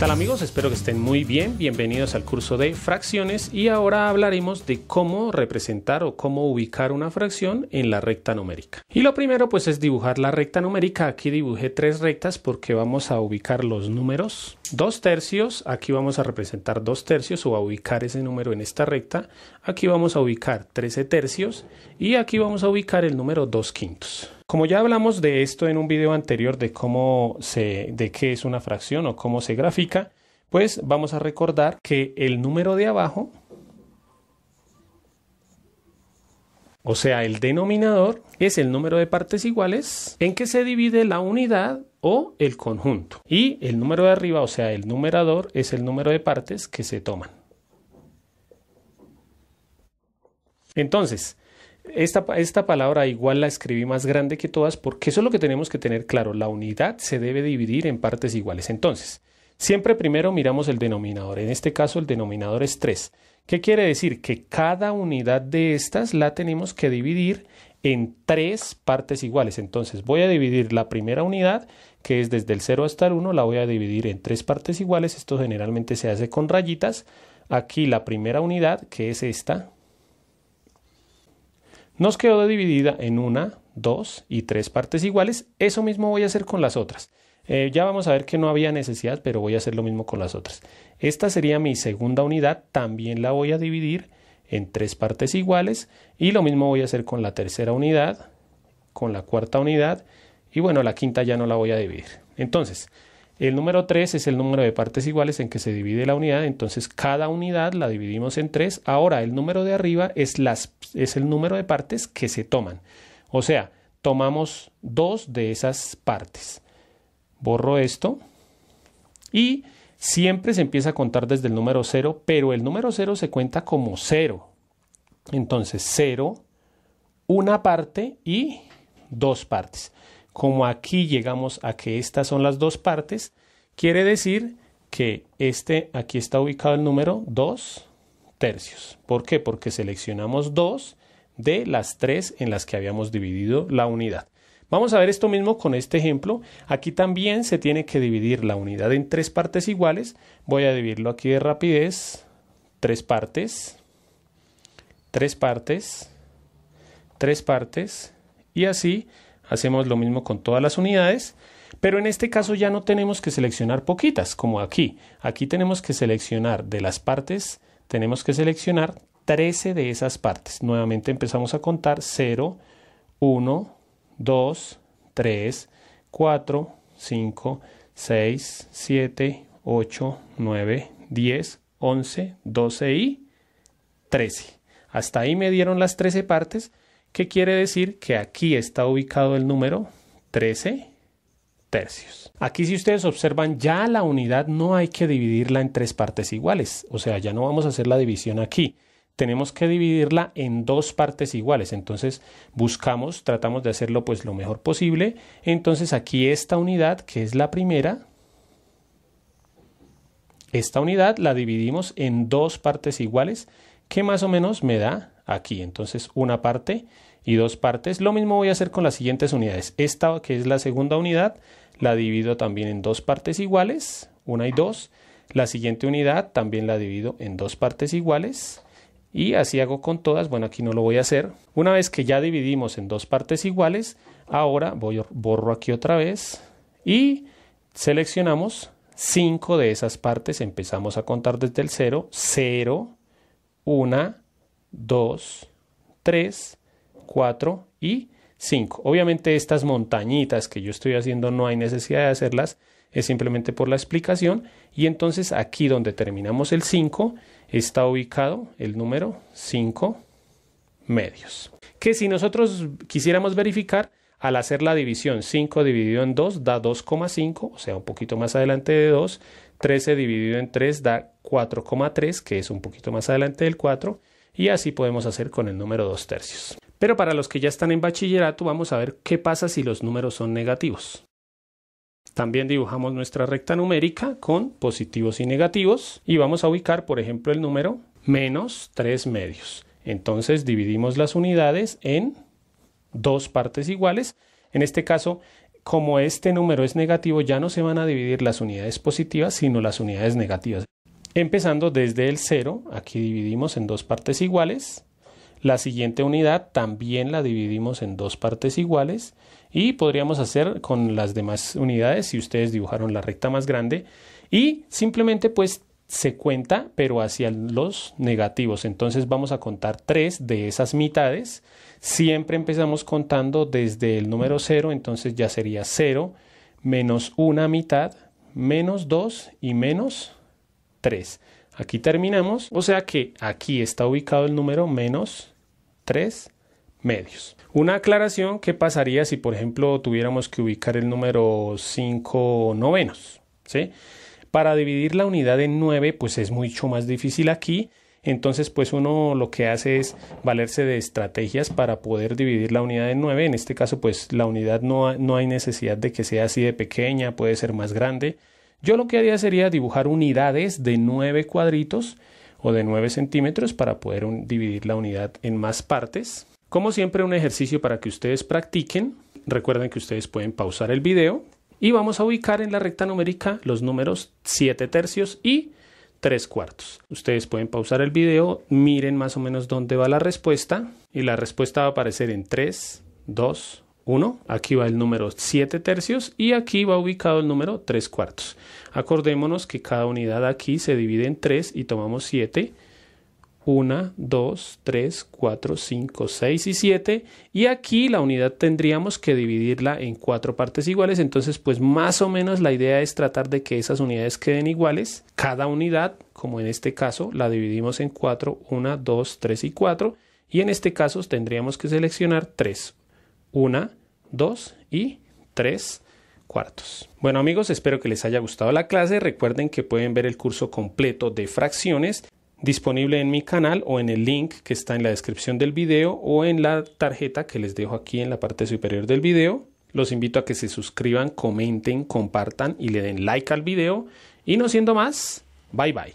tal amigos? Espero que estén muy bien. Bienvenidos al curso de fracciones y ahora hablaremos de cómo representar o cómo ubicar una fracción en la recta numérica. Y lo primero pues es dibujar la recta numérica. Aquí dibujé tres rectas porque vamos a ubicar los números. Dos tercios, aquí vamos a representar dos tercios o a ubicar ese número en esta recta. Aquí vamos a ubicar 13 tercios y aquí vamos a ubicar el número dos quintos. Como ya hablamos de esto en un video anterior de cómo se, de qué es una fracción o cómo se grafica, pues vamos a recordar que el número de abajo, o sea, el denominador, es el número de partes iguales en que se divide la unidad o el conjunto. Y el número de arriba, o sea, el numerador, es el número de partes que se toman. Entonces, esta, palabra igual la escribí más grande que todas porque eso es lo que tenemos que tener claro. La unidad se debe dividir en partes iguales. Entonces, siempre primero miramos el denominador. En este caso el denominador es 3. ¿Qué quiere decir? Que cada unidad de estas la tenemos que dividir en tres partes iguales. Entonces voy a dividir la primera unidad, que es desde el 0 hasta el 1, la voy a dividir en tres partes iguales. Esto generalmente se hace con rayitas. Aquí la primera unidad, que es esta, nos quedó dividida en una, dos y tres partes iguales. Eso mismo voy a hacer con las otras. Eh, ya vamos a ver que no había necesidad, pero voy a hacer lo mismo con las otras. Esta sería mi segunda unidad, también la voy a dividir en tres partes iguales y lo mismo voy a hacer con la tercera unidad, con la cuarta unidad y bueno, la quinta ya no la voy a dividir. Entonces, el número 3 es el número de partes iguales en que se divide la unidad, entonces cada unidad la dividimos en 3. Ahora, el número de arriba es, las, es el número de partes que se toman. O sea, tomamos dos de esas partes. Borro esto y siempre se empieza a contar desde el número 0, pero el número 0 se cuenta como 0. Entonces, 0, una parte y dos partes como aquí llegamos a que estas son las dos partes, quiere decir que este aquí está ubicado el número 2 tercios. ¿Por qué? Porque seleccionamos 2 de las tres en las que habíamos dividido la unidad. Vamos a ver esto mismo con este ejemplo. Aquí también se tiene que dividir la unidad en tres partes iguales. Voy a dividirlo aquí de rapidez. Tres partes. Tres partes. Tres partes. Y así Hacemos lo mismo con todas las unidades, pero en este caso ya no tenemos que seleccionar poquitas, como aquí. Aquí tenemos que seleccionar de las partes, tenemos que seleccionar 13 de esas partes. Nuevamente empezamos a contar 0, 1, 2, 3, 4, 5, 6, 7, 8, 9, 10, 11, 12 y 13. Hasta ahí me dieron las 13 partes ¿Qué quiere decir? Que aquí está ubicado el número 13 tercios. Aquí si ustedes observan ya la unidad no hay que dividirla en tres partes iguales, o sea, ya no vamos a hacer la división aquí. Tenemos que dividirla en dos partes iguales, entonces buscamos, tratamos de hacerlo pues lo mejor posible. Entonces aquí esta unidad, que es la primera, esta unidad la dividimos en dos partes iguales que más o menos me da aquí. Entonces una parte y dos partes. Lo mismo voy a hacer con las siguientes unidades. Esta que es la segunda unidad la divido también en dos partes iguales, una y dos. La siguiente unidad también la divido en dos partes iguales. Y así hago con todas, bueno aquí no lo voy a hacer. Una vez que ya dividimos en dos partes iguales, ahora borro aquí otra vez y seleccionamos cinco de esas partes, empezamos a contar desde el cero, 0, 1, 2, 3, 4 y 5. Obviamente estas montañitas que yo estoy haciendo no hay necesidad de hacerlas, es simplemente por la explicación. Y entonces aquí donde terminamos el 5 está ubicado el número 5 medios. Que si nosotros quisiéramos verificar, al hacer la división 5 dividido en 2 da 2,5, o sea, un poquito más adelante de 2. 13 dividido en 3 da 4,3, que es un poquito más adelante del 4, y así podemos hacer con el número 2 tercios. Pero para los que ya están en bachillerato vamos a ver qué pasa si los números son negativos. También dibujamos nuestra recta numérica con positivos y negativos y vamos a ubicar, por ejemplo, el número menos 3 medios. Entonces dividimos las unidades en dos partes iguales. En este caso, como este número es negativo, ya no se van a dividir las unidades positivas, sino las unidades negativas. Empezando desde el 0, aquí dividimos en dos partes iguales. La siguiente unidad también la dividimos en dos partes iguales y podríamos hacer con las demás unidades si ustedes dibujaron la recta más grande y simplemente pues se cuenta, pero hacia los negativos. Entonces vamos a contar tres de esas mitades. Siempre empezamos contando desde el número 0, entonces ya sería 0 menos una mitad, menos 2 y menos 3. Aquí terminamos, o sea que aquí está ubicado el número menos 3 medios. Una aclaración, ¿qué pasaría si por ejemplo tuviéramos que ubicar el número 5 novenos? ¿Sí? Para dividir la unidad en 9, pues es mucho más difícil aquí. Entonces, pues uno lo que hace es valerse de estrategias para poder dividir la unidad en 9. En este caso, pues la unidad no, no hay necesidad de que sea así de pequeña, puede ser más grande. Yo lo que haría sería dibujar unidades de 9 cuadritos o de 9 centímetros para poder dividir la unidad en más partes. Como siempre, un ejercicio para que ustedes practiquen. Recuerden que ustedes pueden pausar el video y vamos a ubicar en la recta numérica los números 7 tercios y 3 cuartos. Ustedes pueden pausar el video, miren más o menos dónde va la respuesta y la respuesta va a aparecer en 3, 2, 1. Aquí va el número 7 tercios y aquí va ubicado el número 3 cuartos. Acordémonos que cada unidad aquí se divide en 3 y tomamos 7 1, 2, 3, 4, 5, 6 y 7. Y aquí la unidad tendríamos que dividirla en cuatro partes iguales. Entonces, pues más o menos la idea es tratar de que esas unidades queden iguales. Cada unidad, como en este caso, la dividimos en 4, 1, 2, 3 y 4. Y en este caso tendríamos que seleccionar 3. 1, 2 y 3 cuartos. Bueno amigos, espero que les haya gustado la clase. Recuerden que pueden ver el curso completo de fracciones disponible en mi canal o en el link que está en la descripción del video o en la tarjeta que les dejo aquí en la parte superior del video. Los invito a que se suscriban, comenten, compartan y le den like al video. Y no siendo más, bye bye.